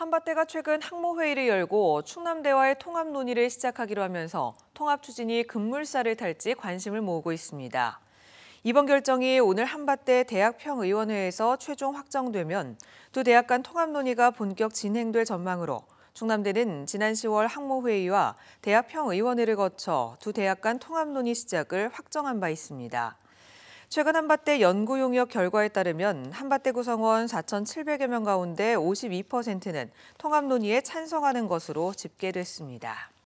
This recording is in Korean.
한밭대가 최근 항모회의를 열고 충남대와의 통합 논의를 시작하기로 하면서 통합 추진이 급물살을 탈지 관심을 모으고 있습니다. 이번 결정이 오늘 한밭대 대학평의원회에서 최종 확정되면 두 대학 간 통합 논의가 본격 진행될 전망으로 충남대는 지난 10월 항모회의와 대학평의원회를 거쳐 두 대학 간 통합 논의 시작을 확정한 바 있습니다. 최근 한밭대 연구 용역 결과에 따르면 한밭대 구성원 4,700여 명 가운데 52%는 통합 논의에 찬성하는 것으로 집계됐습니다.